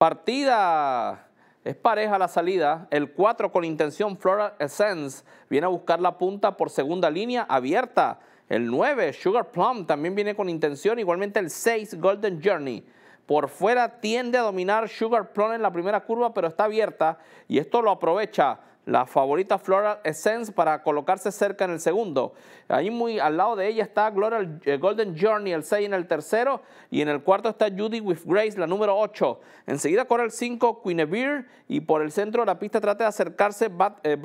Partida es pareja la salida. El 4 con intención Floral Essence viene a buscar la punta por segunda línea abierta. El 9, Sugar Plum, también viene con intención. Igualmente el 6, Golden Journey. Por fuera tiende a dominar Sugar Plum en la primera curva, pero está abierta y esto lo aprovecha la favorita Floral Essence para colocarse cerca en el segundo. Ahí muy al lado de ella está gloria eh, Golden Journey, el 6 en el tercero. Y en el cuarto está Judy with Grace, la número 8. Enseguida corre el 5 Beer. y por el centro de la pista trata de acercarse Bad, eh,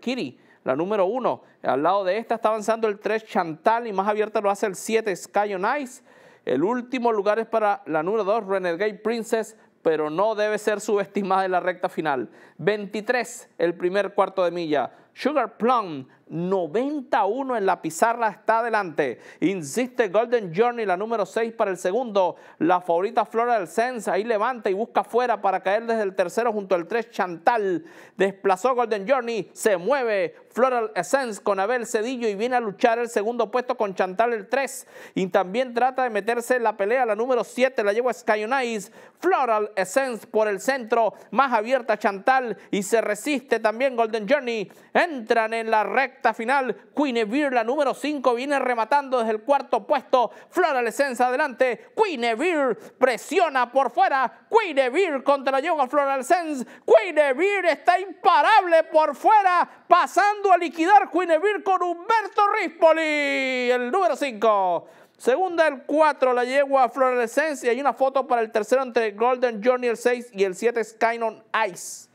Kitty la número uno. Al lado de esta está avanzando el 3 Chantal y más abierta lo hace el 7 Sky on Ice. El último lugar es para la número 2, Renegade Princess, pero no debe ser subestimada en la recta final. 23, el primer cuarto de milla. Sugar Plum, 91 en la pizarra está adelante. Insiste Golden Journey, la número 6 para el segundo. La favorita Floral Essence, ahí levanta y busca fuera para caer desde el tercero junto al 3 Chantal. Desplazó Golden Journey, se mueve Floral Essence con Abel Cedillo y viene a luchar el segundo puesto con Chantal el 3. Y también trata de meterse en la pelea, la número 7 la lleva Sky Floral Essence por el centro, más abierta Chantal y se resiste también Golden Journey. Entran en la recta final. Queen la número 5, viene rematando desde el cuarto puesto. Essence adelante. Queen presiona por fuera. Queen Evir contra Yegua Floralescence. Queen Evir está imparable por fuera, pasando a liquidar Queen con Humberto Rispoli, el número 5. Segunda el 4, la yegua Y Hay una foto para el tercero entre Golden Journey el 6 y el 7 Skynon Ice.